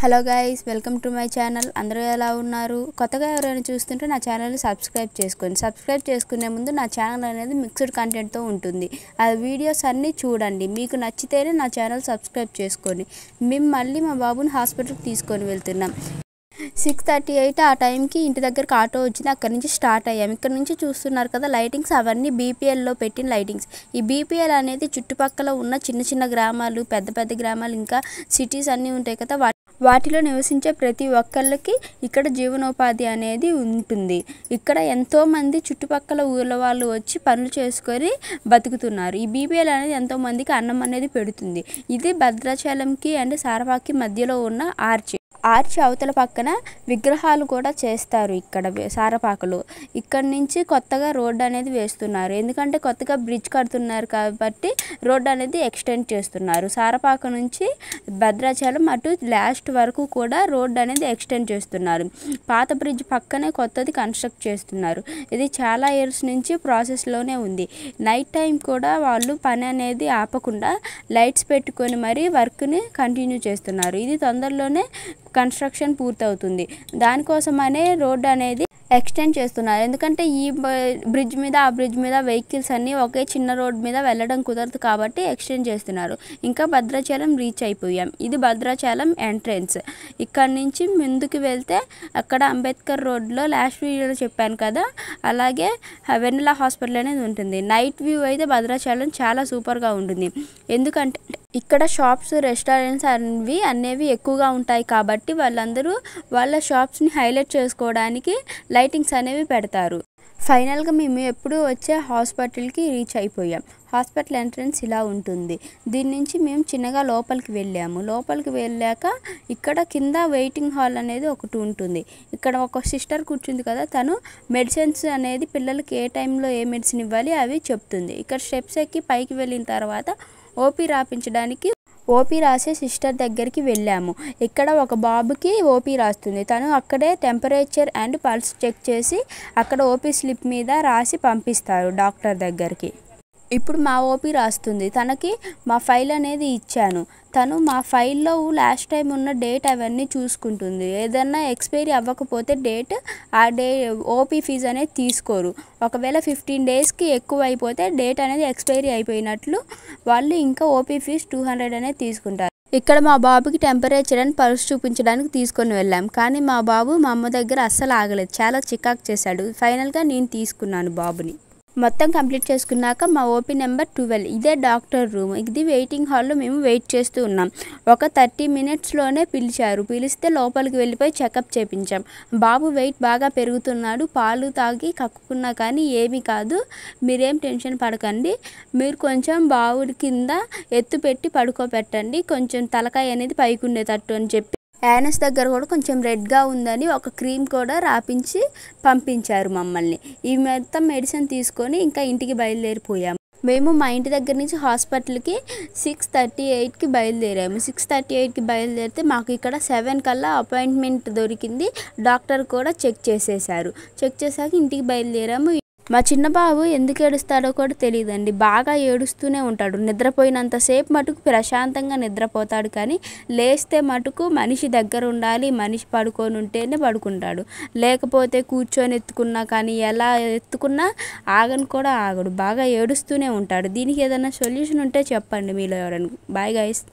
hello guys welcome to my channel అందరూ ఎలా ఉన్నారు కొత్తగా ఎవరైనా చూస్తుంటే నా ఛానల్ని సబ్స్క్రైబ్ చేసుకోండి సబ్స్క్రైబ్ చేసుకునే ముందు నా ఛానల్ అనేది మిక్స్డ్ కంటెంట్తో ఉంటుంది ఆ వీడియోస్ అన్నీ చూడండి మీకు నచ్చితేనే నా ఛానల్ సబ్స్క్రైబ్ చేసుకోండి మేము మళ్ళీ మా బాబుని హాస్పిటల్కి తీసుకొని వెళ్తున్నాం సిక్స్ థర్టీ ఎయిట్ ఆ టైంకి ఇంటి దగ్గరికి ఆటో వచ్చింది అక్కడి నుంచి స్టార్ట్ అయ్యాము ఇక్కడ నుంచి చూస్తున్నారు కదా లైటింగ్స్ అవన్నీ బీపీఎల్లో పెట్టిన లైటింగ్స్ ఈ బీపీఎల్ అనేది చుట్టుపక్కల ఉన్న చిన్న చిన్న గ్రామాలు పెద్ద పెద్ద గ్రామాలు ఇంకా సిటీస్ అన్నీ ఉంటాయి కదా వాటిలో నివసించే ప్రతి ఒక్కళ్ళకి ఇక్కడ జీవనోపాధి అనేది ఉంటుంది ఇక్కడ ఎంతోమంది చుట్టుపక్కల ఊర్ల వాళ్ళు వచ్చి పనులు చేసుకొని బతుకుతున్నారు ఈ బీపీఎల్ అనేది ఎంతోమందికి అన్నం అనేది పెడుతుంది ఇది భద్రాచలంకి అండ్ సారవాకి మధ్యలో ఉన్న ఆర్చి ఆర్చ్ అవతల పక్కన విగ్రహాలు కూడా చేస్తారు ఇక్కడ సారపాకలు ఇక్కడ నుంచి కొత్తగా రోడ్డు అనేది వేస్తున్నారు ఎందుకంటే కొత్తగా బ్రిడ్జ్ కడుతున్నారు కాబట్టి రోడ్డు అనేది ఎక్స్టెండ్ చేస్తున్నారు సారపాక నుంచి భద్రాచలం అటు లాస్ట్ వరకు కూడా రోడ్డు అనేది ఎక్స్టెండ్ చేస్తున్నారు పాత బ్రిడ్జ్ పక్కనే కొత్తది కన్స్ట్రక్ట్ చేస్తున్నారు ఇది చాలా ఇయర్స్ నుంచి ప్రాసెస్లోనే ఉంది నైట్ టైం కూడా వాళ్ళు పని అనేది ఆపకుండా లైట్స్ పెట్టుకొని మరీ వర్క్ని కంటిన్యూ చేస్తున్నారు ఇది తొందరలోనే కన్స్ట్రక్షన్ పూర్తవుతుంది దానికోసమనే రోడ్డు అనేది ఎక్స్టెండ్ చేస్తున్నారు ఎందుకంటే ఈ బ్రిడ్జ్ మీద ఆ బ్రిడ్జ్ మీద వెహికల్స్ అన్నీ ఒకే చిన్న రోడ్ మీద వెళ్ళడం కుదరదు కాబట్టి ఎక్స్టెండ్ చేస్తున్నారు ఇంకా భద్రాచలం రీచ్ అయిపోయాం ఇది భద్రాచలం ఎంట్రెన్స్ ఇక్కడ నుంచి ముందుకు వెళ్తే అక్కడ అంబేద్కర్ రోడ్లో లాస్ట్ వీడియోలో చెప్పాను కదా అలాగే వెన్నెల హాస్పిటల్ అనేది ఉంటుంది నైట్ వ్యూ అయితే భద్రాచలం చాలా సూపర్గా ఉంటుంది ఎందుకంటే ఇక్కడ షాప్స్ రెస్టారెంట్స్ అనేవి అనేవి ఎక్కువగా ఉంటాయి కాబట్టి వాళ్ళందరూ వాళ్ళ షాప్స్ని హైలైట్ చేసుకోవడానికి లైటింగ్స్ అనేవి పెడతారు ఫైనల్గా మేము ఎప్పుడూ వచ్చే హాస్పిటల్కి రీచ్ అయిపోయాం హాస్పిటల్ ఎంట్రన్స్ ఇలా ఉంటుంది దీని నుంచి మేము చిన్నగా లోపలికి వెళ్ళాము లోపలికి వెళ్ళాక ఇక్కడ కింద వెయిటింగ్ హాల్ అనేది ఒకటి ఉంటుంది ఇక్కడ ఒక సిస్టర్ కూర్చుంది కదా తను మెడిసిన్స్ అనేది పిల్లలకి ఏ టైంలో ఏ మెడిసిన్ ఇవ్వాలి అవి చెప్తుంది ఇక్కడ స్టెప్స్ ఎక్కి పైకి వెళ్ళిన తర్వాత ఓపీ రాపించడానికి ఓపీ రాసే సిస్టర్ దగ్గరికి వెళ్ళాము ఇక్కడ ఒక బాబుకి ఓపీ రాస్తుంది తను అక్కడే టెంపరేచర్ అండ్ పల్స్ చెక్ చేసి అక్కడ ఓపీ స్లిప్ మీద రాసి పంపిస్తారు డాక్టర్ దగ్గరికి ఇప్పుడు మా ఓపి రాస్తుంది తనకి మా ఫైల్ అనేది ఇచ్చాను తను మా ఫైల్లో లాస్ట్ టైం ఉన్న డేట్ అవన్నీ చూసుకుంటుంది ఏదన్నా ఎక్స్పైరీ అవ్వకపోతే డేట్ ఆ డే ఓపీ ఫీజు అనేది తీసుకోరు ఒకవేళ ఫిఫ్టీన్ డేస్కి ఎక్కువ అయిపోతే డేట్ అనేది ఎక్స్పైరీ అయిపోయినట్లు వాళ్ళు ఇంకా ఓపీ ఫీజు టూ హండ్రెడ్ అనేది తీసుకుంటారు ఇక్కడ మా బాబుకి టెంపరేచర్ అని పల్స్ చూపించడానికి తీసుకొని వెళ్ళాం కానీ మా బాబు మా అమ్మ దగ్గర అస్సలు ఆగలేదు చాలా చికాకు చేశాడు ఫైనల్గా నేను తీసుకున్నాను బాబుని మొత్తం కంప్లీట్ చేసుకున్నాక మా ఓపీ నెంబర్ ట్వెల్వ్ ఇదే డాక్టర్ రూమ్ ఇది వెయిటింగ్ హాల్లో మేము వెయిట్ చేస్తూ ఉన్నాం ఒక థర్టీ మినిట్స్లోనే పిలిచారు పిలిస్తే లోపలికి వెళ్ళిపోయి చెకప్ చేపించాం బాబు వెయిట్ బాగా పెరుగుతున్నాడు పాలు తాగి కక్కుకున్నా కానీ ఏమీ కాదు మీరేం టెన్షన్ పడకండి మీరు కొంచెం బావుడి కింద ఎత్తు పెట్టి పడుకోబెట్టండి కొంచెం తలకాయ అనేది పైకి ఉండేటట్టు అని చెప్పి యానస్ దగ్గర కూడా కొంచెం రెడ్గా ఉందని ఒక క్రీమ్ కూడా రాపించి పంపించారు మమ్మల్ని ఈ మొత్తం మెడిసిన్ తీసుకొని ఇంకా ఇంటికి బయలుదేరిపోయాము మేము మా ఇంటి దగ్గర నుంచి హాస్పిటల్కి సిక్స్ థర్టీ ఎయిట్కి బయలుదేరాము సిక్స్ థర్టీ ఎయిట్కి బయలుదేరితే మాకు ఇక్కడ సెవెన్ కల్లా అపాయింట్మెంట్ దొరికింది డాక్టర్ కూడా చెక్ చేసేసారు చెక్ చేశాక ఇంటికి బయలుదేరాము మా చిన్న బాబు ఎందుకు ఏడుస్తాడో కూడా తెలియదండి బాగా ఏడుస్తూనే ఉంటాడు నిద్రపోయినంతసేపు మటుకు ప్రశాంతంగా నిద్రపోతాడు కానీ లేస్తే మటుకు మనిషి దగ్గర ఉండాలి మనిషి పడుకొని ఉంటేనే పడుకుంటాడు లేకపోతే కూర్చొని ఎత్తుకున్నా కానీ ఎలా ఎత్తుకున్నా ఆగను కూడా ఆగడు బాగా ఏడుస్తూనే ఉంటాడు దీనికి ఏదైనా సొల్యూషన్ ఉంటే చెప్పండి మీలో ఎవరైనా బాయ్ గాయస్